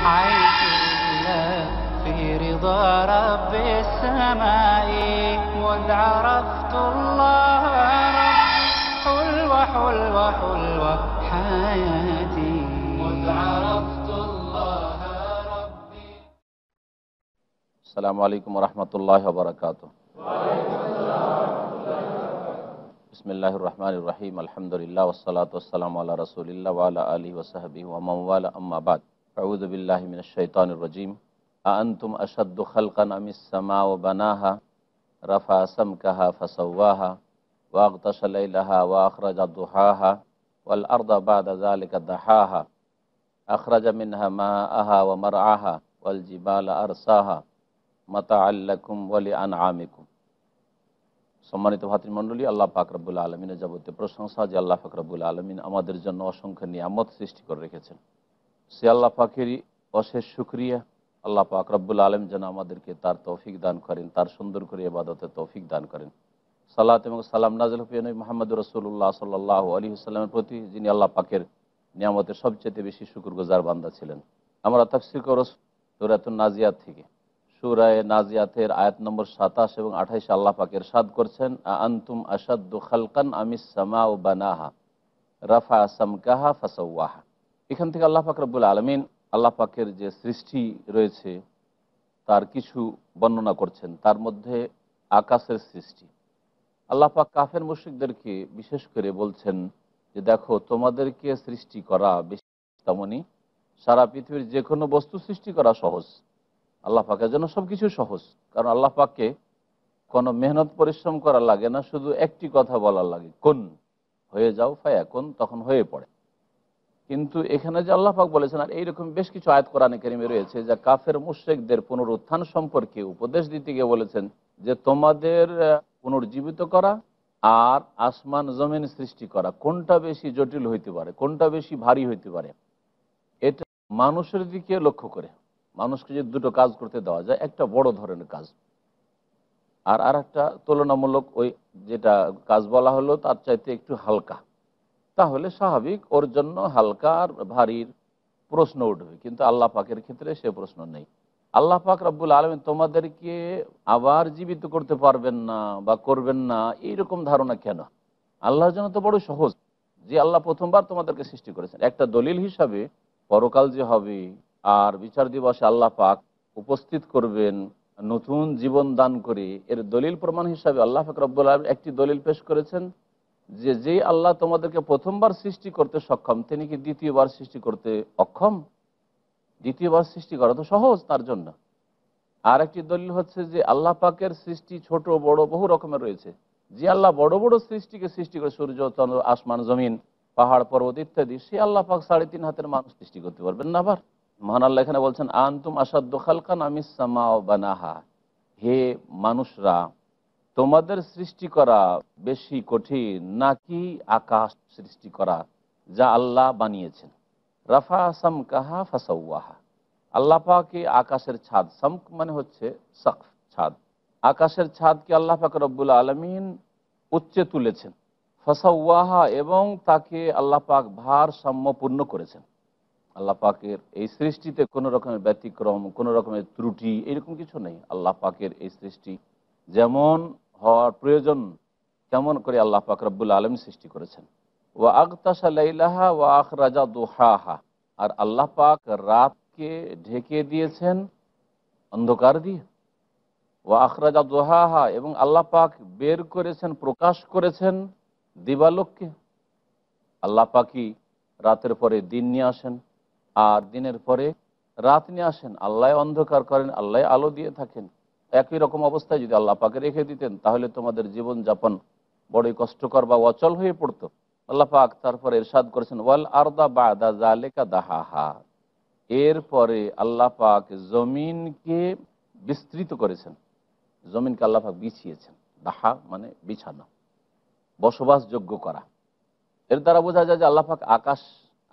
عيشنا في رضا رب السماء وإذ عرفت الله حلوة حلوة حلوة حياتي وإذ عرفت الله ربي السلام عليكم ورحمة الله وبركاته রহমান রহিম আলহামদুলিল্লাহ ওসলাত ওসালাম আল্লাহ রসুলিল্লা আলা আলী ওসাহাবি ওমাম্বাল আম্মাবাদ আউজবিল্লাহমিনশাইতানুরজিম আন্তুম আসাদ্দ খালকান আমিসামা ও বানাহা রাফা আসমকাহা ফাসাহা ওয়াকতাসালাইলাহা ওয়াখরাজ আব্দুহাহা ওয়াল আর্দা বাদালিকা দাহাহা আখরাজা মিনহা মা আহা ও মার আহা ওয়াল জিবালা আরসাহা মাতা আল্লাকুম ওয়ালি আন আমিকুম সম্মানিত ভাতৃমণ্ডলী আল্লাহ ফাকরাবুল আলমিনের যাবতীয় প্রশংসা যে আল্লাহ ফাকরাবুল আলমিন আমাদের জন্য অসংখ্য নিয়ামত সৃষ্টি করে রেখেছেন সে আল্লাহ পাকেরই অশেষ সুক্রিয়া আল্লাহ পাক রব্বুল আলম যেন আমাদেরকে তার তৌফিক দান করেন তার সুন্দর করে এবাদতে তৌফিক দান করেন সাল্লাহ এবং সালাম নাজল হুফিয়ান মোহাম্মদ রসুল্লাহ সাল্লাহ আলী হুসাল্লামের প্রতি যিনি আল্লাহ পাকের নিয়ামতের সবচেয়ে বেশি শুকুরগুজার বান্দা ছিলেন আমরা তফসির করস সুরাতুল নাজিয়াত থেকে সুরায় নাজিয়াতের আয়াত নম্বর সাতাশ এবং আঠাইশ আল্লাহ পাকের সাদ করছেন আন্তুম আসাদ্দু খালকান আমি সামা ও বানাহা রাফা আসাম কাহা ফাসাউহা এখান থেকে আল্লাহ পাক রব্বুল আলমিন আল্লাহ পাকের যে সৃষ্টি রয়েছে তার কিছু বর্ণনা করছেন তার মধ্যে আকাশের সৃষ্টি আল্লাহ পাক কাফের মুশিকদেরকে বিশেষ করে বলছেন যে দেখো তোমাদেরকে সৃষ্টি করা বেশি তেমনই সারা পৃথিবীর যে কোনো বস্তু সৃষ্টি করা সহজ আল্লাহ পাকের জন্য সব কিছু সহজ কারণ আল্লাহ পাককে কোনো মেহনত পরিশ্রম করা লাগে না শুধু একটি কথা বলার লাগে কোন হয়ে যাও ফায়া কোন তখন হয়ে পড়ে কিন্তু এখানে যে পাক বলেছেন আর এইরকম বেশ কিছু আয়াত কোরআনে কেরিমে রয়েছে যা কাফের মুশেকদের পুনরুত্থান সম্পর্কে উপদেশ দিতে গিয়ে বলেছেন যে তোমাদের পুনর্জীবিত করা আর আসমান জমিন সৃষ্টি করা কোনটা বেশি জটিল হইতে পারে কোনটা বেশি ভারী হইতে পারে এটা মানুষের দিকে লক্ষ্য করে মানুষকে যে দুটো কাজ করতে দেওয়া যায় একটা বড় ধরনের কাজ আর আর একটা তুলনামূলক ওই যেটা কাজ বলা হলো তার চাইতে একটু হালকা তাহলে স্বাভাবিক ওর জন্য হালকার ভারীর প্রশ্ন উঠবে কিন্তু আল্লাহ পাকের ক্ষেত্রে সে প্রশ্ন নেই আল্লাহ পাক রব্বুল আলম তোমাদেরকে আবার জীবিত করতে পারবেন না বা করবেন না এইরকম ধারণা কেন আল্লাহর জন্য তো বড় সহজ যে আল্লাহ প্রথমবার তোমাদেরকে সৃষ্টি করেছেন একটা দলিল হিসাবে পরকাল যে হবে আর বিচার দিবসে আল্লাহ পাক উপস্থিত করবেন নতুন জীবন দান করে এর দলিল প্রমাণ হিসাবে আল্লাহ রব্বুল আলম একটি দলিল পেশ করেছেন যে যে আল্লাহ তোমাদেরকে প্রথমবার সৃষ্টি করতে সক্ষম তিনি কি দ্বিতীয়বার সৃষ্টি করতে অক্ষম দ্বিতীয়বার সৃষ্টি করা তো সহজ তার জন্য আর একটি দলিল হচ্ছে যে আল্লাহ পাকের সৃষ্টি ছোট বড় বহু রকমের রয়েছে যে আল্লাহ বড় বড় সৃষ্টিকে সৃষ্টি করে সূর্য চন্দ্র আসমান জমিন পাহাড় পর্বত ইত্যাদি সে আল্লাহ পাক সাড়ে তিন হাতের মানুষ সৃষ্টি করতে পারবেন না আবার মহান আল্লাহ এখানে বলছেন আন্তুম আসাদ্দ খালকান আমিস সামা বানাহা হে মানুষরা তোমাদের সৃষ্টি করা বেশি কঠিন নাকি আকাশ সৃষ্টি করা যা আল্লাহ বানিয়েছেন রাফা আসাম কাহা ফাসাউয়াহা আল্লাহ পাকে আকাশের ছাদ সামক মানে হচ্ছে সখ ছাদ আকাশের ছাদকে আল্লাহ পাক রব্বুল আলমিন উচ্চে তুলেছেন ফাসাউয়াহা এবং তাকে আল্লাহ পাক ভারসাম্যপূর্ণ করেছেন আল্লাহ পাকের এই সৃষ্টিতে কোনো রকমের ব্যতিক্রম কোনো রকমের ত্রুটি এরকম কিছু নেই আল্লাহ পাকের এই সৃষ্টি যেমন হওয়ার প্রয়োজন কেমন করে আল্লাহ পাক রব্বুল আলম সৃষ্টি করেছেন ও আগতাসা লাইলাহা ওয়া আখরাজা দোহাহা আর আল্লাহ পাক রাতকে ঢেকে দিয়েছেন অন্ধকার দিয়ে ওয়া আখরাজা দোহাহা এবং আল্লাহ পাক বের করেছেন প্রকাশ করেছেন দিবালোককে আল্লাহ পাকি রাতের পরে দিন নিয়ে আসেন আর দিনের পরে রাত নিয়ে আসেন আল্লাহ অন্ধকার করেন আল্লাহ আলো দিয়ে থাকেন একই রকম অবস্থায় যদি আল্লাহ পাকে রেখে দিতেন তাহলে তোমাদের জীবন যাপন বড়ই কষ্টকর বা অচল হয়ে পড়তো আল্লাহ পাক তারপর এরশাদ করেছেন ওয়াল আরদা বাদা দাহা হা এরপরে আল্লাহ পাক জমিনকে বিস্তৃত করেছেন জমিনকে আল্লাহ পাক বিছিয়েছেন দাহা মানে বিছানো বসবাসযোগ্য করা এর দ্বারা বোঝা যায় যে আল্লাহ পাক আকাশ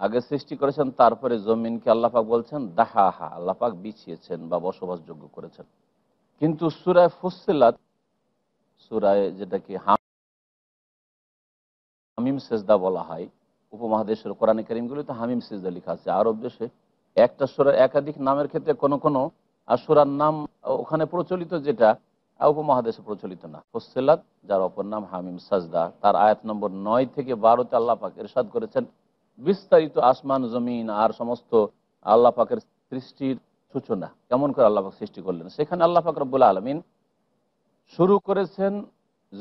আগে সৃষ্টি করেছেন তারপরে জমিনকে আল্লাহ পাক বলছেন হা আল্লাহ পাক বিছিয়েছেন বা বসবাসযোগ্য করেছেন কিন্তু সুরায় ফুসিলাত সুরায় যেটাকে হামিম সেজদা বলা হয় উপমহাদেশের কোরআন করিমগুলিতে হামিম সেজদা লেখা আছে আরব দেশে একটা সুরা একাধিক নামের ক্ষেত্রে কোনো কোনো সুরার নাম ওখানে প্রচলিত যেটা উপমহাদেশে প্রচলিত না ফুসিলাত যার অপর নাম হামিম সাজদা তার আয়াত নম্বর নয় থেকে বারোতে আল্লাপাক এরশাদ করেছেন বিস্তারিত আসমান জমিন আর সমস্ত আল্লাপাকের সৃষ্টির সূচনা কেমন করে আল্লাহ সৃষ্টি করলেন সেখানে আল্লাহাক রব্বুল আলমিন শুরু করেছেন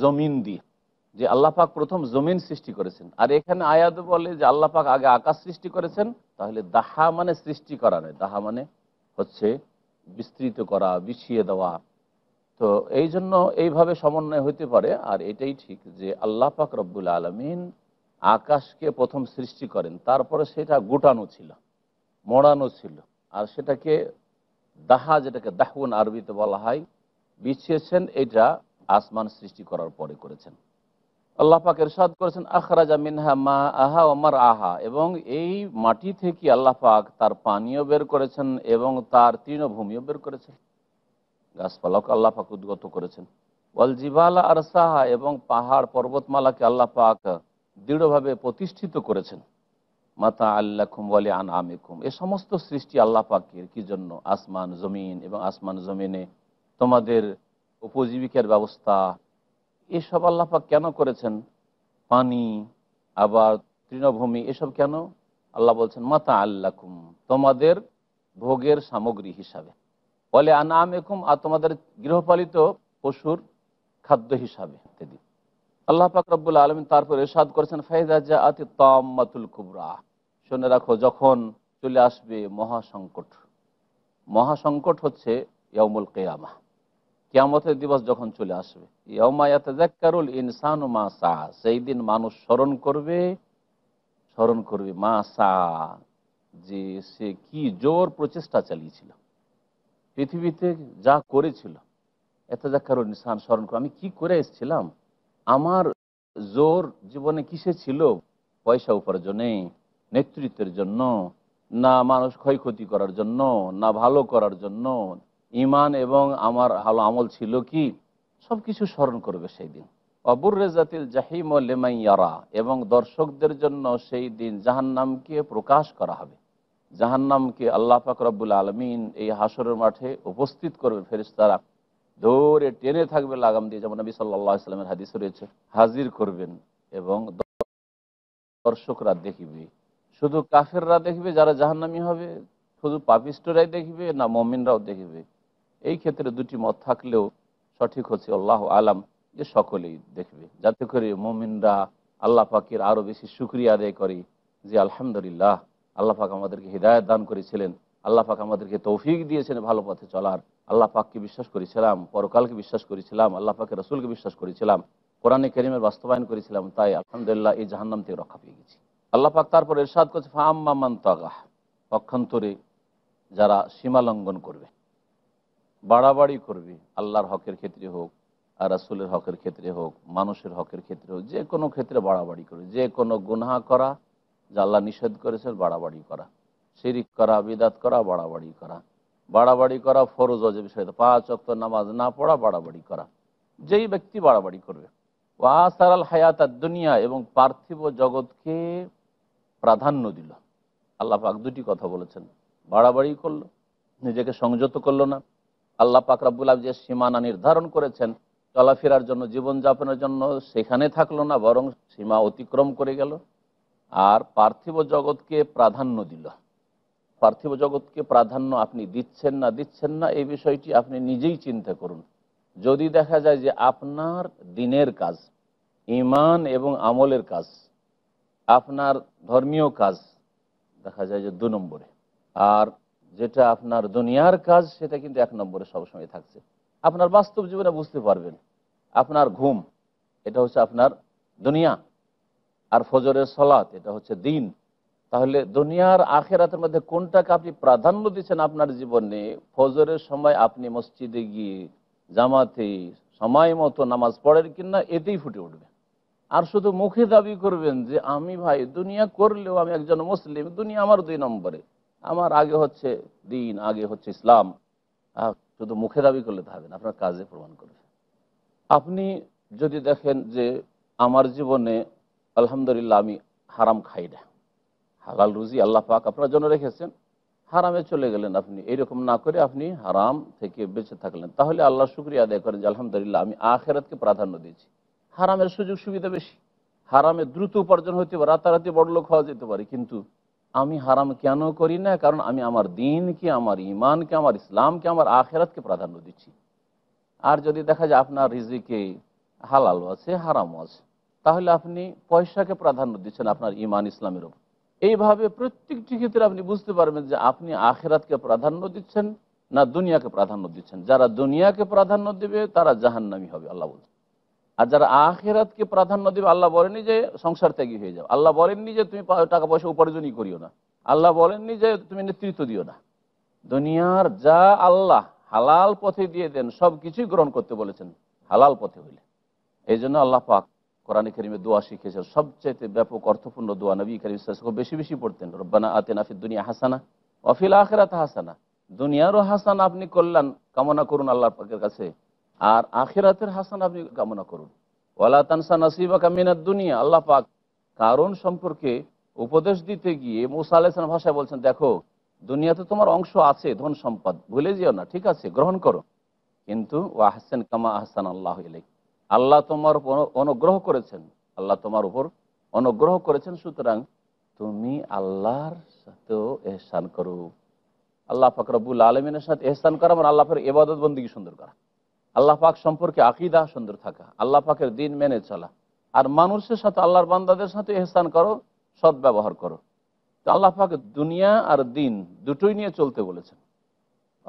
জমিন দিয়ে যে পাক প্রথম জমিন সৃষ্টি করেছেন আর এখানে আয়াত বলে যে পাক আগে আকাশ সৃষ্টি করেছেন তাহলে দাহা মানে সৃষ্টি করা নয় দাহা মানে হচ্ছে বিস্তৃত করা বিছিয়ে দেওয়া তো এই জন্য এইভাবে সমন্বয় হইতে পারে আর এটাই ঠিক যে আল্লাহ পাক রব্বুল আলমিন আকাশকে প্রথম সৃষ্টি করেন তারপরে সেটা গোটানো ছিল মড়ানো ছিল আর সেটাকে দাহা যেটাকে দাহুন আরবিতে বলা হয় বিছিয়েছেন এটা আসমান সৃষ্টি করার পরে করেছেন আল্লাহ পাক এরশাদ করেছেন আখরাজা মিনহা মা আহা ওমার আহা এবং এই মাটি থেকে আল্লাহ পাক তার পানীয় বের করেছেন এবং তার তৃণভূমিও বের করেছেন গাছপালাকে আল্লাহ পাক উদ্গত করেছেন ওয়াল আর সাহা এবং পাহাড় পর্বতমালাকে আল্লাহ পাক দৃঢ়ভাবে প্রতিষ্ঠিত করেছেন মাতা আল্লাহম বলে আন আমিকুম এ সমস্ত সৃষ্টি আল্লাহ পাকের কি জন্য আসমান জমিন এবং আসমান জমিনে তোমাদের উপজীবিকার ব্যবস্থা এসব আল্লাহ পাক কেন করেছেন পানি আবার তৃণভূমি এসব কেন আল্লাহ বলছেন মাতা আল্লাকুম তোমাদের ভোগের সামগ্রী হিসাবে বলে আনা আমেকুম আর তোমাদের গৃহপালিত পশুর খাদ্য হিসাবে ইত্যাদি আল্লাহ পাক রব্বুল আলম তারপরে সাদ করেছেন ফাইজাজা আতি তাম্মাতুল কুবরা শুনে রাখো যখন চলে আসবে মহাসংকট মহাসংকট হচ্ছে ইয়ামুল কেয়ামা কেয়ামতের দিবস যখন চলে আসবে ইয়ামায়াতারুল ইনসান মা সা সেই দিন মানুষ স্মরণ করবে স্মরণ করবে মা সা যে সে কি জোর প্রচেষ্টা চালিয়েছিল পৃথিবীতে যা করেছিল এত জাকারুল ইনসান স্মরণ করে আমি কি করে এসেছিলাম আমার জোর জীবনে কিসে ছিল পয়সা উপার্জনে নেতৃত্বের জন্য না মানুষ ক্ষয়ক্ষতি করার জন্য না ভালো করার জন্য ইমান এবং আমার ভালো আমল ছিল কি সব কিছু স্মরণ করবে সেই দিন অবুর রেজাতিল জাহিম লেমাইয়ারা এবং দর্শকদের জন্য সেই দিন জাহান্নামকে প্রকাশ করা হবে জাহান্নামকে আল্লাহ ফাকরাবুল আলমিন এই হাসরের মাঠে উপস্থিত করবে ফেরিস্তারা ধরে টেনে থাকবে লাগাম দিয়ে যেমন নবী সাল্লাহ ইসলামের হাদিস রয়েছে হাজির করবেন এবং দর্শকরা দেখবে শুধু কাফেররা দেখবে যারা জাহান্নামি হবে শুধু পাপিস্টরাই দেখবে না মমিনরাও দেখবে এই ক্ষেত্রে দুটি মত থাকলেও সঠিক হচ্ছে আল্লাহ আলাম যে সকলেই দেখবে যাতে করে মমিনরা আল্লাহ পাকের আরও বেশি সুক্রিয়া আদায় করে যে আলহামদুলিল্লাহ আল্লাহ পাক আমাদেরকে হৃদায়ত দান করেছিলেন আল্লাহ পাক আমাদেরকে তৌফিক দিয়েছেন ভালো পথে চলার আল্লাহ পাককে বিশ্বাস করেছিলাম পরকালকে বিশ্বাস করেছিলাম আল্লাহ পাকে রসুলকে বিশ্বাস করেছিলাম কোরআনে কেরিমের বাস্তবায়ন করেছিলাম তাই আলহামদুলিল্লাহ এই জাহান্নাম থেকে রক্ষা পেয়ে গেছি আল্লাহ পাক তারপর এরশাদ করছে ফাম্মান তাগাহ পক্ষান্তরে যারা সীমা লঙ্ঘন করবে বাড়াবাড়ি করবে আল্লাহর হকের ক্ষেত্রে হোক আর রাসুলের হকের ক্ষেত্রে হোক মানুষের হকের ক্ষেত্রে হোক যে কোনো ক্ষেত্রে বাড়াবাড়ি করবে যে কোনো গুনহা করা যা আল্লাহ নিষেধ করেছেন বাড়াবাড়ি করা শিরিক করা বিদাত করা বাড়াবাড়ি করা বাড়াবাড়ি করা ফরজ অজেব সেহেতু পাঁচ অক্ত নামাজ না পড়া বাড়াবাড়ি করা যেই ব্যক্তি বাড়াবাড়ি করবে আল হায়াত দুনিয়া এবং পার্থিব জগৎকে প্রাধান্য দিল আল্লাহ পাক দুটি কথা বলেছেন বাড়াবাড়ি করলো নিজেকে সংযত করলো না আল্লাহ পাক রাবুল যে সীমানা নির্ধারণ করেছেন চলাফেরার জন্য জীবনযাপনের জন্য সেখানে থাকলো না বরং সীমা অতিক্রম করে গেল আর পার্থিব জগৎকে প্রাধান্য দিল পার্থিব জগৎকে প্রাধান্য আপনি দিচ্ছেন না দিচ্ছেন না এই বিষয়টি আপনি নিজেই চিন্তা করুন যদি দেখা যায় যে আপনার দিনের কাজ ইমান এবং আমলের কাজ আপনার ধর্মীয় কাজ দেখা যায় যে দু নম্বরে আর যেটা আপনার দুনিয়ার কাজ সেটা কিন্তু এক নম্বরে সবসময় থাকছে আপনার বাস্তব জীবনে বুঝতে পারবেন আপনার ঘুম এটা হচ্ছে আপনার দুনিয়া আর ফজরের সলাৎ এটা হচ্ছে দিন তাহলে দুনিয়ার আখেরাতের মধ্যে কোনটাকে আপনি প্রাধান্য দিচ্ছেন আপনার জীবনে ফজরের সময় আপনি মসজিদে গিয়ে জামাতে সময় মতো নামাজ পড়েন কিনা এতেই ফুটে উঠবে আর শুধু মুখে দাবি করবেন যে আমি ভাই দুনিয়া করলেও আমি একজন মুসলিম দুনিয়া আমার দুই নম্বরে আমার আগে হচ্ছে দিন আগে হচ্ছে ইসলাম শুধু মুখে দাবি করলে থাকবেন আপনার কাজে প্রমাণ করবেন আপনি যদি দেখেন যে আমার জীবনে আলহামদুলিল্লাহ আমি হারাম খাই না হালাল রুজি আল্লাহ পাক আপনার জন্য রেখেছেন হারামে চলে গেলেন আপনি এরকম না করে আপনি হারাম থেকে বেঁচে থাকলেন তাহলে আল্লাহ শুক্রিয়া আদায় করেন যে আলহামদুলিল্লাহ আমি আখেরাতকে প্রাধান্য দিয়েছি হারামের সুযোগ সুবিধা বেশি হারামে দ্রুত উপার্জন হইতে পারে রাতারাতি বড়লোক হওয়া যেতে পারে কিন্তু আমি হারাম কেন করি না কারণ আমি আমার দিনকে আমার ইমানকে আমার ইসলামকে আমার আখেরাতকে প্রাধান্য দিচ্ছি আর যদি দেখা যায় আপনার রিজিকে হালালও আছে হারামও আছে তাহলে আপনি পয়সাকে প্রাধান্য দিচ্ছেন আপনার ইমান ইসলামের ওপর এইভাবে প্রত্যেকটি ক্ষেত্রে আপনি বুঝতে পারবেন যে আপনি আখেরাতকে প্রাধান্য দিচ্ছেন না দুনিয়াকে প্রাধান্য দিচ্ছেন যারা দুনিয়াকে প্রাধান্য দেবে তারা জাহান্নামি হবে আল্লাহ বলছেন আর যারা আখেরাতকে প্রাধান্য দেবে আল্লাহ বলেনি যে সংসার ত্যাগী হয়ে যাও আল্লাহ বলেননি যে তুমি টাকা পয়সা উপার্জনই করিও না আল্লাহ বলেননি যে তুমি নেতৃত্ব দিও না দুনিয়ার যা আল্লাহ হালাল পথে দিয়ে দেন সব কিছুই গ্রহণ করতে বলেছেন হালাল পথে হইলে এই জন্য আল্লাহ পাক কোরআন করিমে দোয়া শিখেছে সবচেয়ে ব্যাপক অর্থপূর্ণ দোয়া নবী করিম খুব বেশি বেশি পড়তেন রব্বানা আতেন আফিদ দুনিয়া হাসানা অফিল আখেরাত হাসানা দুনিয়ারও হাসান আপনি করলেন কামনা করুন আল্লাহ পাকের কাছে আর আখেরাতের হাসান আপনি কামনা করুন ওয়ালা তানসা নাসিবা কামিনা দুনিয়া আল্লাহ পাক কারণ সম্পর্কে উপদেশ দিতে গিয়ে মুসা আলাইসালাম ভাষায় বলছেন দেখো দুনিয়াতে তোমার অংশ আছে ধন সম্পদ ভুলে যেও না ঠিক আছে গ্রহণ করো কিন্তু ও আহসেন কামা আহসান আল্লাহ ইলাইক আল্লাহ তোমার অনুগ্রহ করেছেন আল্লাহ তোমার উপর অনুগ্রহ করেছেন সুতরাং তুমি আল্লাহর সাথেও এহসান করো আল্লাহ পাক রব্বুল আলমিনের সাথে এহসান করা মানে আল্লাহ পাকের এবাদত বন্দীকে সুন্দর করা আল্লাহ পাক সম্পর্কে আকিদা সুন্দর থাকা আল্লাহ পাকের দিন মেনে চলা আর মানুষের সাথে আল্লাহর বান্দাদের সাথে এহসান করো সৎ ব্যবহার করো তো আল্লাহ পাক দুনিয়া আর দিন দুটোই নিয়ে চলতে বলেছেন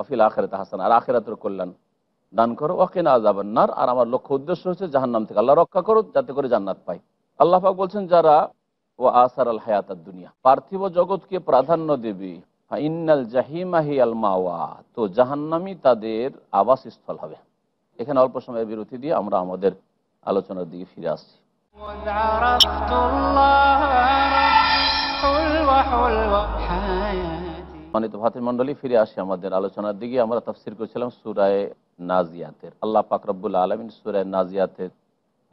অফিল আখেরাত হাসান আর আখেরাতের কল্যাণ দান করো ওয়াকিনা আজাবের নার আর আমার লক্ষ্য উদ্দেশ্য হচ্ছে নাম থেকে আল্লাহ রক্ষা করো যাতে করে জান্নাত পাই আল্লাহাক বলছেন যারা ও আসার আল হায়াত দুনিয়া পার্থিব জগৎকে প্রাধান্য দেবে ইন্নাল জাহিমাহি আল মাওয়া তো জাহান্নামি তাদের হবে এখানে অল্প সময়ের বিরতি দিয়ে আমরা আমাদের আলোচনার দিকে ফিরে আসছি মানিত ফিরে আসি আমাদের আলোচনার দিকে আমরা তাফসির করছিলাম সুরায় নাজিয়াতের আল্লাহ পাকরবুল আলমিন সুরে নাজিয়াতের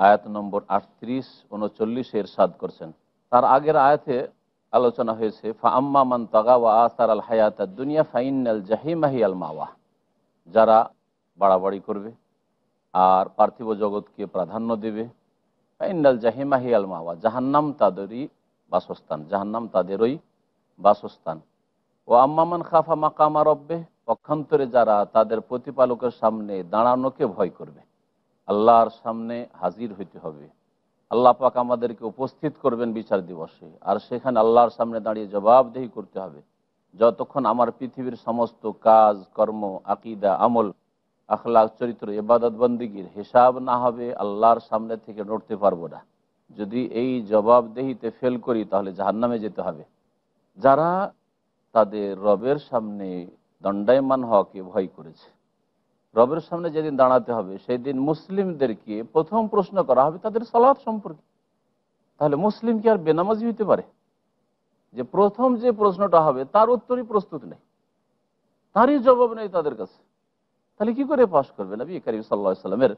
আয়াত নম্বর আটত্রিশ এর সাদ করছেন তার আগের আয়াতে আলোচনা হয়েছে ফাম্মা মান তগা ওয়া আসার আল হায়াত দুনিয়া ফাইনাল জাহিমাহি আল মাওয়া যারা বাড়াবাড়ি করবে আর পার্থিব জগৎকে প্রাধান্য দেবে ফাইনাল জাহিমাহি আল মাওয়া জাহান্নাম তাদেরই বাসস্থান জাহান্নাম তাদেরই বাসস্থান ও আম্মামান খাফা মাকামা রব্বে পক্ষান্তরে যারা তাদের প্রতিপালকের সামনে দাঁড়ানোকে ভয় করবে আল্লাহর সামনে হাজির হইতে হবে আল্লাহ পাক আমাদেরকে উপস্থিত করবেন বিচার দিবসে আর সেখানে আল্লাহর সামনে দাঁড়িয়ে জবাবদেহি করতে হবে যতক্ষণ আমার পৃথিবীর সমস্ত কাজ কর্ম আকিদা আমল আখলা চরিত্র এবাদত বন্দিগির হিসাব না হবে আল্লাহর সামনে থেকে নড়তে পারবো না যদি এই জবাবদেহিতে ফেল করি তাহলে জাহান্নামে যেতে হবে যারা তাদের রবের সামনে দণ্ডায়মান হওয়াকে ভয় করেছে রবের সামনে যেদিন দাঁড়াতে হবে সেই দিন মুসলিমদেরকে প্রথম প্রশ্ন করা হবে তাদের সালাদ সম্পর্কে তাহলে মুসলিম কি আর বেনামাজি হইতে পারে যে প্রথম যে প্রশ্নটা হবে তার উত্তরই প্রস্তুত নেই তারই জবাব নেই তাদের কাছে তাহলে কি করে পাশ করবে নবী করিম সাল্লা সাল্লামের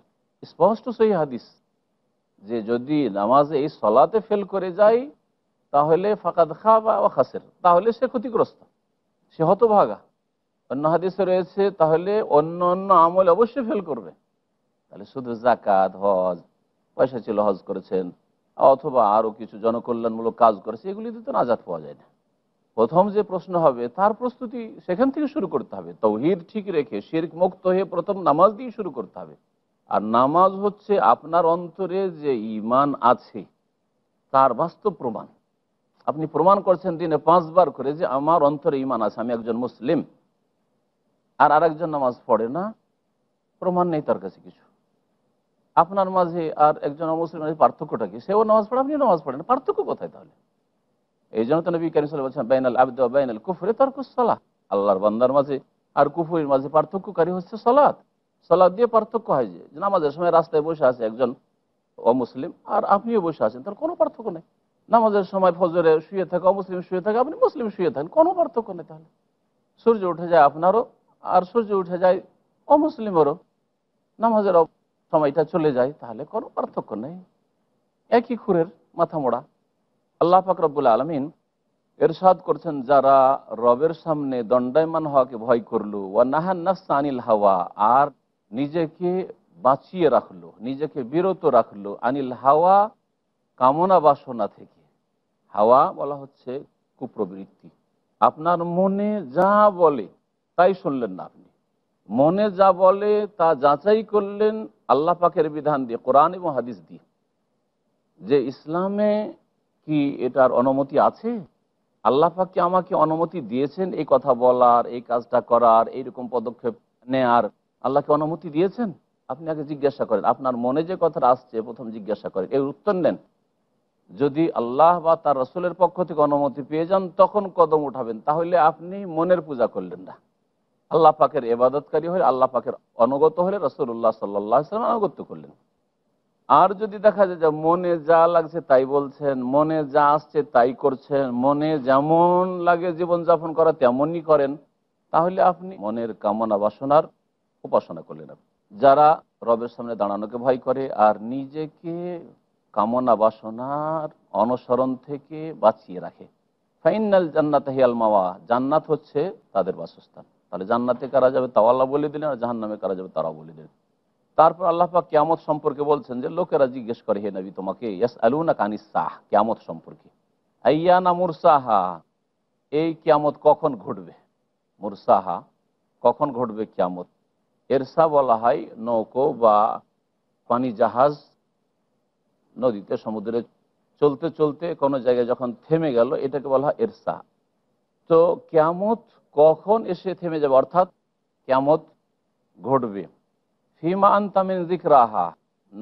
স্পষ্ট সেই হাদিস যে যদি নামাজে এই সলাতে ফেল করে যায় তাহলে ফাঁকা খা বা খাসের তাহলে সে ক্ষতিগ্রস্ত সে হতভাগা অন্য হাদিসে রয়েছে তাহলে অন্য অন্য আমল অবশ্যই ফেল করবে তাহলে শুধু জাকাত হজ পয়সা ছিল হজ করেছেন অথবা আরও কিছু জনকল্যাণমূলক কাজ করেছে এগুলিতে তো নাজাদ পাওয়া যায় না প্রথম যে প্রশ্ন হবে তার প্রস্তুতি সেখান থেকে শুরু করতে হবে তৌহিদ ঠিক রেখে শির্ক মুক্ত হয়ে প্রথম নামাজ দিয়ে শুরু করতে হবে আর নামাজ হচ্ছে আপনার অন্তরে যে ইমান আছে তার বাস্তব প্রমাণ আপনি প্রমাণ করছেন দিনে পাঁচবার করে যে আমার অন্তরে ইমান আছে আমি একজন মুসলিম আর আরেকজন নামাজ পড়ে না প্রমাণ নেই তার কাছে কিছু আপনার মাঝে আর একজন অমুসলিম মাঝে পার্থক্যটা কি সেও নামাজ পড়ে আপনিও নামাজ পড়েন পার্থক্য কোথায় তাহলে এই জন্য তো নবী কারিম বলছেন বাইনাল আবদ বাইনাল কুফরে তারকুস সালাহ আল্লাহর বান্দার মাঝে আর কুফুরের মাঝে পার্থক্যকারী হচ্ছে সলাদ সলাদ দিয়ে পার্থক্য হয় যে নামাজের সময় রাস্তায় বসে আছে একজন অমুসলিম আর আপনিও বসে আছেন তার কোনো পার্থক্য নেই নামাজের সময় ফজরে শুয়ে থাকে অমুসলিম শুয়ে থাকে আপনি মুসলিম শুয়ে থাকেন কোনো পার্থক্য নেই তাহলে সূর্য উঠে যায় আপনারও আর সূর্য উঠে যায় মুসলিমেরও নামাজের সময়টা চলে যায় তাহলে কোনো পার্থক্য নেই একই খুরের মাথা মোড়া আল্লাহ ফাকরবুল আলমিন এরশাদ করছেন যারা রবের সামনে দণ্ডায়মান হওয়াকে ভয় করলো ওয়া নাহান্নাস আনিল হাওয়া আর নিজেকে বাঁচিয়ে রাখলো নিজেকে বিরত রাখলো আনিল হাওয়া কামনা বাসনা থেকে হাওয়া বলা হচ্ছে কুপ্রবৃত্তি আপনার মনে যা বলে তাই শুনলেন না আপনি মনে যা বলে তা যাচাই করলেন আল্লাহ পাকের বিধান দিয়ে কোরআন এবং হাদিস দিয়ে যে ইসলামে কি এটার অনুমতি আছে আল্লাহ পাক কি আমাকে অনুমতি দিয়েছেন এই কথা বলার এই কাজটা করার এইরকম পদক্ষেপ নেয়ার আল্লাহকে অনুমতি দিয়েছেন আপনি আগে জিজ্ঞাসা করেন আপনার মনে যে কথাটা আসছে প্রথম জিজ্ঞাসা করেন এর উত্তর নেন যদি আল্লাহ বা তার রসুলের পক্ষ থেকে অনুমতি পেয়ে যান তখন কদম উঠাবেন তাহলে আপনি মনের পূজা করলেন না আল্লাহ পাকের এবাদতকারী হলে আল্লাহ পাকের অনুগত হলে রসুল্লাহ সাল্লাহ সাল্লাম অনুগত্য করলেন আর যদি দেখা যায় যে মনে যা লাগছে তাই বলছেন মনে যা আসছে তাই করছেন মনে যেমন লাগে জীবনযাপন করা তেমনই করেন তাহলে আপনি মনের কামনা বাসনার উপাসনা করলেন যারা রবের সামনে দাঁড়ানোকে ভয় করে আর নিজেকে কামনা বাসনার অনুসরণ থেকে বাঁচিয়ে রাখে ফাইনাল জান্নাত হিয়াল মাওয়া জান্নাত হচ্ছে তাদের বাসস্থান তাহলে জান্নাতে কারা যাবে তাও আল্লাহ বলে দিলেন আর জাহান নামে কারা যাবে তারাও বলে দিলেন তারপর আল্লাহ পাক কেয়ামত সম্পর্কে বলছেন যে লোকেরা জিজ্ঞেস করে হে নবী তোমাকে ইয়াস আলুনা কানিস সাহ কেয়ামত সম্পর্কে আইয়ানা মুরসাহা এই কিয়ামত কখন ঘটবে মুরসাহা কখন ঘটবে কিয়ামত এরসা বলা হয় নৌকো বা পানি জাহাজ নদীতে সমুদ্রে চলতে চলতে কোনো জায়গায় যখন থেমে গেল এটাকে বলা হয় এরসা তো কিয়ামত কখন এসে থেমে যাবে অর্থাৎ কেমত ঘটবে ফিমা আন্তামিন জিক রাহা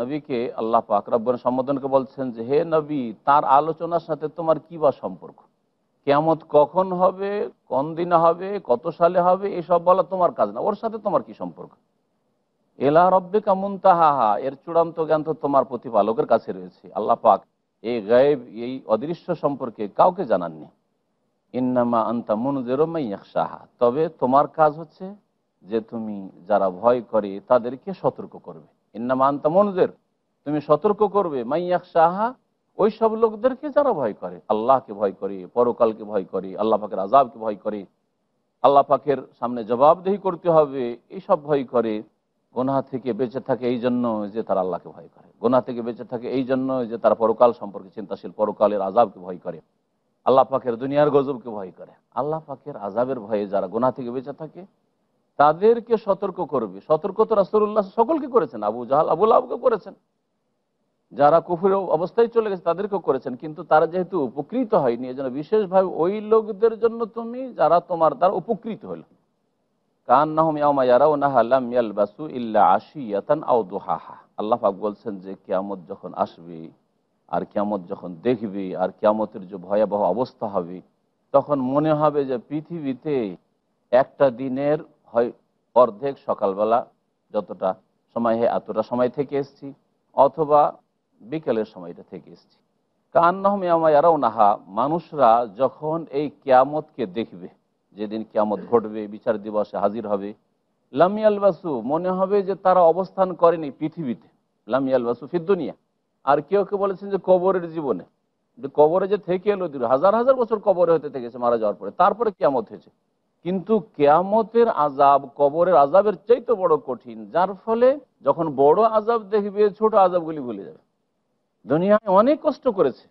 নবীকে আল্লাহ পাক সম্বোধনকে বলছেন যে হে নবী তার আলোচনার সাথে তোমার কি বা সম্পর্ক কেমত কখন হবে কোন দিনে হবে কত সালে হবে এসব বলা তোমার কাজ না ওর সাথে তোমার কি সম্পর্ক এলা রব্বে কামুন তাহা এর চূড়ান্ত জ্ঞান তো তোমার প্রতিপালকের কাছে রয়েছে আল্লাহ পাক এই গায়েব এই অদৃশ্য সম্পর্কে কাউকে জানাননি ইন্নামা আন্তা মনুজেরমাই ইয়াকশাহা তবে তোমার কাজ হচ্ছে যে তুমি যারা ভয় করে তাদেরকে সতর্ক করবে ইন্নামা আন্তা মনুজের তুমি সতর্ক করবে মাই ইয়াকশাহা ওই সব লোকদেরকে যারা ভয় করে আল্লাহকে ভয় করে পরকালকে ভয় করে আল্লাহ পাকের আজাবকে ভয় করে আল্লাহ পাকের সামনে জবাবদেহি করতে হবে এইসব ভয় করে গোনা থেকে বেঁচে থাকে এই জন্য যে তারা আল্লাহকে ভয় করে গোনা থেকে বেঁচে থাকে এই জন্য যে তারা পরকাল সম্পর্কে চিন্তাশীল পরকালের আজাবকে ভয় করে আল্লাহ পাকের দুনিয়ার গজবকে ভয় করে আল্লাহ পাকের আজাবের ভয়ে যারা গোনা থেকে বেঁচে থাকে তাদেরকে সতর্ক করবে সতর্ক তো রাসুল্লাহ সকলকে করেছেন আবু জাহাল আবুল আবুকে করেছেন যারা কুফুর অবস্থায় চলে গেছে তাদেরকেও করেছেন কিন্তু তারা যেহেতু উপকৃত হয়নি এজন্য বিশেষভাবে ওই লোকদের জন্য তুমি যারা তোমার দ্বারা উপকৃত হইল হল আল্লাহ বলছেন যে কেয়ামত যখন আসবে আর কিয়ামত যখন দেখবি আর কিয়ামতের যে ভয়াবহ অবস্থা হবে তখন মনে হবে যে পৃথিবীতে একটা দিনের হয় অর্ধেক সকালবেলা যতটা সময় হয় এতটা সময় থেকে এসছি অথবা বিকেলের সময়টা থেকে এসছি কান্নাহমিয়ামায়ারাও নাহা মানুষরা যখন এই কিয়ামতকে দেখবে যেদিন কিয়ামত ঘটবে বিচার দিবসে হাজির হবে লামিয়াল বাসু মনে হবে যে তারা অবস্থান করেনি পৃথিবীতে লামিয়াল বাসু ফির দুনিয়া আর কেউ কেউ বলেছেন যে কবরের জীবনে কবরে যে থেকে এলো হাজার হাজার বছর কবরে হতে থেকেছে মারা যাওয়ার পরে তারপরে কেয়ামত হয়েছে কিন্তু কেয়ামতের আজাব কবরের আজাবের চাইতে বড় কঠিন যার ফলে যখন বড় আজাব দেখবে ছোট আজাবগুলি ভুলে যাবে দুনিয়ায় অনেক কষ্ট করেছে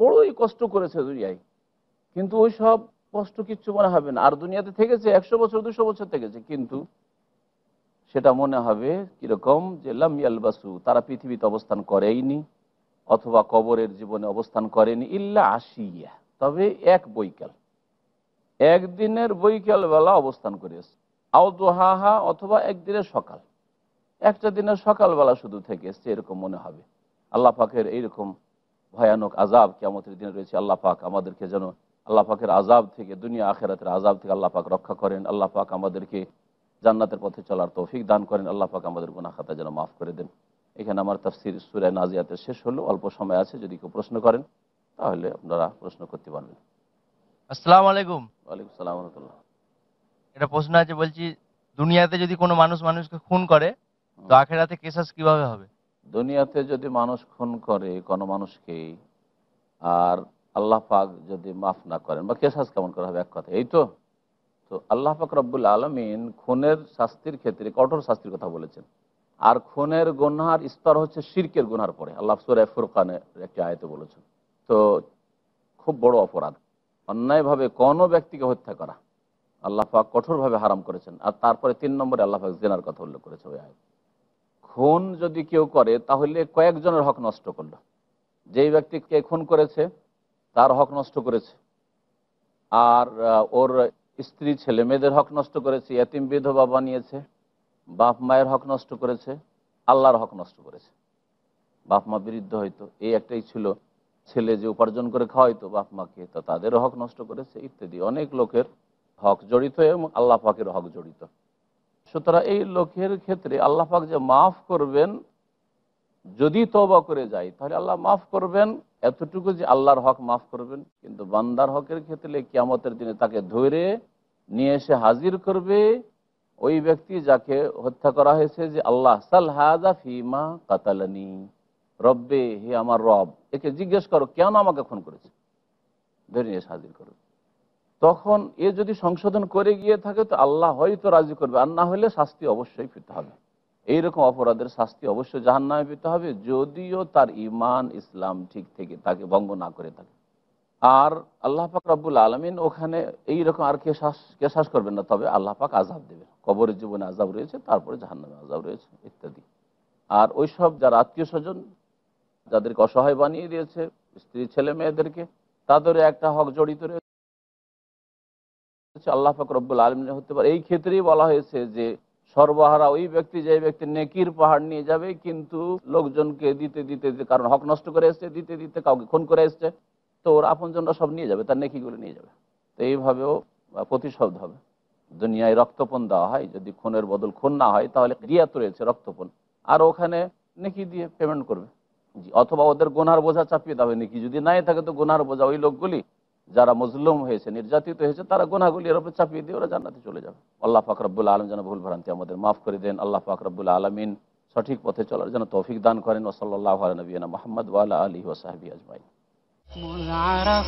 বড়ই কষ্ট করেছে দুনিয়ায় কিন্তু ওই সব কষ্ট কিচ্ছু মনে হবে না আর দুনিয়াতে থেকেছে একশো বছর দুশো বছর থেকেছে কিন্তু সেটা মনে হবে কিরকম যে লামিয়ালবাসু তারা পৃথিবীতে অবস্থান করেইনি অথবা কবরের জীবনে অবস্থান করেনি ইল্লা আসিয়া তবে এক বৈকাল একদিনের বৈকাল বেলা অবস্থান করে এসছে আও দোহাহা অথবা একদিনের সকাল একটা দিনের সকালবেলা শুধু থেকে এসছে এরকম মনে হবে আল্লাপাকের এইরকম ভয়ানক আজাব কেমতের দিনে রয়েছে আল্লাহ পাক আমাদেরকে যেন আল্লাহ পাকের আজাব থেকে দুনিয়া আখেরাতের আজাব থেকে আল্লাহ পাক রক্ষা করেন আল্লাহ পাক আমাদেরকে জান্নাতের পথে চলার তৌফিক দান করেন আল্লাহ পাক আমাদের গুনা খাতা যেন মাফ করে দেন এখানে আমার তাফসির সুরে নাজিয়াতের শেষ হলো অল্প সময় আছে যদি কেউ প্রশ্ন করেন তাহলে আপনারা প্রশ্ন করতে পারবেন আসসালামু আলাইকুম ওয়ালাইকুম সালাম রহমতুল্লাহ এটা প্রশ্ন আছে বলছি দুনিয়াতে যদি কোনো মানুষ মানুষকে খুন করে তো আখেরাতে কেসাস কিভাবে হবে দুনিয়াতে যদি মানুষ খুন করে কোনো মানুষকে আর আল্লাহ পাক যদি মাফ না করেন বা কেসাস কেমন করা হবে এক কথা এই তো তো আল্লাহ পাক রব্বুল আলমিন খুনের শাস্তির ক্ষেত্রে কঠোর শাস্তির কথা বলেছেন আর খুনের গুনহার স্তর হচ্ছে শির্কের গোনার পরে আল্লাহ সুর ফুরকানের একটি আয়তে বলেছেন তো খুব বড় অপরাধ অন্যায়ভাবে কোনো ব্যক্তিকে হত্যা করা আল্লাহ পাক কঠোরভাবে হারাম করেছেন আর তারপরে তিন নম্বরে আল্লাহ পাক জেনার কথা উল্লেখ করেছে ওই আয়ত খুন যদি কেউ করে তাহলে কয়েকজনের হক নষ্ট করলো যেই ব্যক্তিকে খুন করেছে তার হক নষ্ট করেছে আর ওর স্ত্রী ছেলে মেয়েদের হক নষ্ট করেছে এতিম বিধবা বানিয়েছে বাপ মায়ের হক নষ্ট করেছে আল্লাহর হক নষ্ট করেছে বাপ মা বিরুদ্ধ হয়তো এই একটাই ছিল ছেলে যে উপার্জন করে খাওয়াইতো বাপ মাকে তো তাদের হক নষ্ট করেছে ইত্যাদি অনেক লোকের হক জড়িত এবং আল্লাহ পাকের হক জড়িত সুতরাং এই লোকের ক্ষেত্রে আল্লাহ পাক যে মাফ করবেন যদি তবা করে যাই তাহলে আল্লাহ মাফ করবেন এতটুকু যে আল্লাহর হক মাফ করবেন কিন্তু বান্দার হকের ক্ষেত্রে কিয়ামতের দিনে তাকে ধরে নিয়ে এসে হাজির করবে ওই ব্যক্তি যাকে হত্যা করা হয়েছে যে আল্লাহ সালহাজা ফিমা কাতালানি রব্বে হে আমার রব একে জিজ্ঞেস করো কেন আমাকে খুন করেছে ধরে নিয়ে এসে হাজির করবে তখন এ যদি সংশোধন করে গিয়ে থাকে তো আল্লাহ হয়তো রাজি করবে আর না হলে শাস্তি অবশ্যই পেতে হবে এইরকম অপরাধের শাস্তি অবশ্যই জাহান নামে পেতে হবে যদিও তার ইমান ইসলাম ঠিক থেকে তাকে ভঙ্গ না করে থাকে আর আল্লাহ পাক রব্বুল আলমিন ওখানে এই রকম আর কে শ্বাস কে শ্বাস করবেন না তবে আল্লাহ পাক আজাব দেবেন কবরের জীবনে আজাব রয়েছে তারপরে জাহান্নামে আজাব রয়েছে ইত্যাদি আর ওইসব যারা আত্মীয় স্বজন যাদেরকে অসহায় বানিয়ে দিয়েছে স্ত্রী ছেলে মেয়েদেরকে তাদের একটা হক জড়িত রয়েছে আল্লাহ পাক রব্বুল আলমিন হতে পারে এই ক্ষেত্রেই বলা হয়েছে যে সর্বহারা ওই ব্যক্তি যে ব্যক্তি নেকির পাহাড় নিয়ে যাবে কিন্তু লোকজনকে দিতে দিতে দিতে কারণ হক নষ্ট করে এসছে দিতে দিতে কাউকে খুন করে এসছে তো ওর আপনজনরা সব নিয়ে যাবে তার নেকিগুলো নিয়ে যাবে তো এইভাবেও প্রতিশোধ হবে দুনিয়ায় রক্তপণ দেওয়া হয় যদি খুনের বদল খুন না হয় তাহলে রিয়াত রয়েছে রক্তপণ আর ওখানে নেকি দিয়ে পেমেন্ট করবে অথবা ওদের গোনার বোঝা চাপিয়ে দেবে নেকি যদি নাই থাকে তো গোনার বোঝা ওই লোকগুলি যারা মজলুম হয়েছে নির্যাতিত হয়েছে তারা গুনাগুলি এর চাপিয়ে দিয়ে ওরা জানাতে চলে যাবে আল্লাহ ফাকরাবুল্লা আলম যেন ভুল ভ্রান্তি আমাদের মাফ করে দেন আল্লাহ ফাকরাবুল্লা আলমিন সঠিক পথে চলার যেন তৌফিক দান করেন ওসল্লাহ আলী নবীনা মোহাম্মদ ওয়ালা আলী ওসাহাবি আজমাই